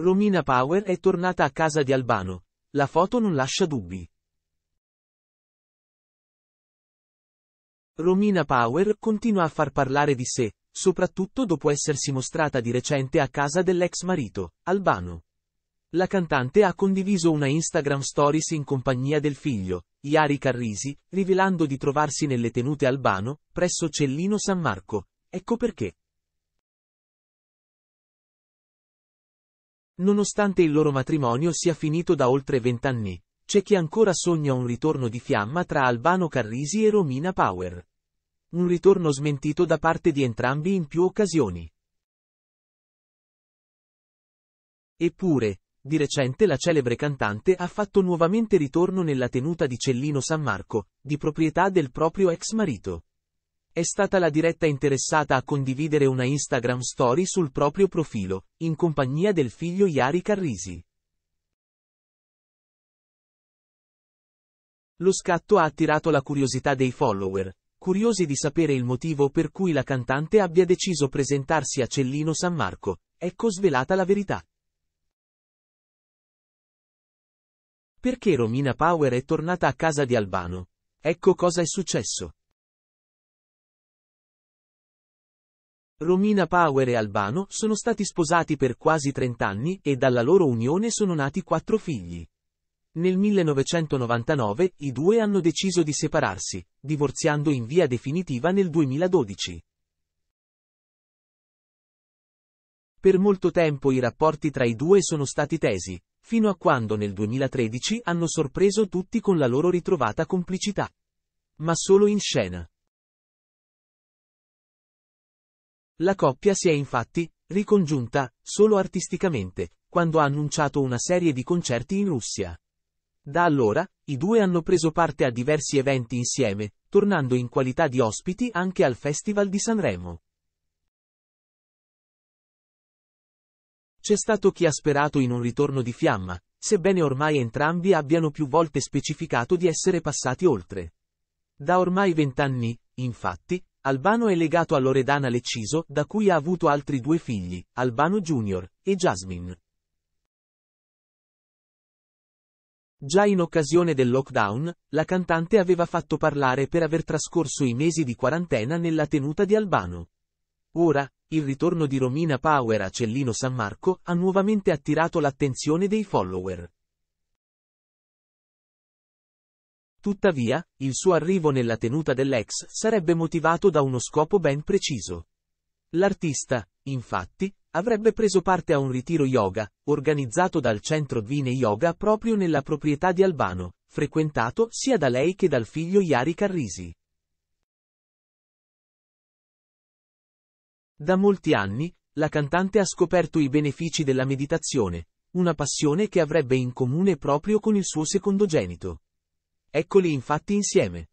Romina Power è tornata a casa di Albano. La foto non lascia dubbi. Romina Power continua a far parlare di sé, soprattutto dopo essersi mostrata di recente a casa dell'ex marito, Albano. La cantante ha condiviso una Instagram Stories in compagnia del figlio, Iari Carrisi, rivelando di trovarsi nelle tenute Albano, presso Cellino San Marco. Ecco perché. Nonostante il loro matrimonio sia finito da oltre vent'anni, c'è chi ancora sogna un ritorno di fiamma tra Albano Carrisi e Romina Power. Un ritorno smentito da parte di entrambi in più occasioni. Eppure, di recente la celebre cantante ha fatto nuovamente ritorno nella tenuta di Cellino San Marco, di proprietà del proprio ex marito. È stata la diretta interessata a condividere una Instagram story sul proprio profilo, in compagnia del figlio Yari Carrisi. Lo scatto ha attirato la curiosità dei follower, curiosi di sapere il motivo per cui la cantante abbia deciso presentarsi a Cellino San Marco, ecco svelata la verità. Perché Romina Power è tornata a casa di Albano? Ecco cosa è successo. Romina Power e Albano sono stati sposati per quasi 30 anni e dalla loro unione sono nati quattro figli. Nel 1999 i due hanno deciso di separarsi, divorziando in via definitiva nel 2012. Per molto tempo i rapporti tra i due sono stati tesi, fino a quando nel 2013 hanno sorpreso tutti con la loro ritrovata complicità. Ma solo in scena. La coppia si è infatti ricongiunta solo artisticamente, quando ha annunciato una serie di concerti in Russia. Da allora, i due hanno preso parte a diversi eventi insieme, tornando in qualità di ospiti anche al Festival di Sanremo. C'è stato chi ha sperato in un ritorno di fiamma, sebbene ormai entrambi abbiano più volte specificato di essere passati oltre. Da ormai vent'anni, infatti, Albano è legato a Loredana Lecciso, da cui ha avuto altri due figli, Albano Jr. e Jasmine. Già in occasione del lockdown, la cantante aveva fatto parlare per aver trascorso i mesi di quarantena nella tenuta di Albano. Ora, il ritorno di Romina Power a Cellino San Marco ha nuovamente attirato l'attenzione dei follower. Tuttavia, il suo arrivo nella tenuta dell'ex sarebbe motivato da uno scopo ben preciso. L'artista, infatti, avrebbe preso parte a un ritiro yoga, organizzato dal centro Dvine Yoga proprio nella proprietà di Albano, frequentato sia da lei che dal figlio Yari Carrisi. Da molti anni, la cantante ha scoperto i benefici della meditazione, una passione che avrebbe in comune proprio con il suo secondogenito. Eccoli infatti insieme.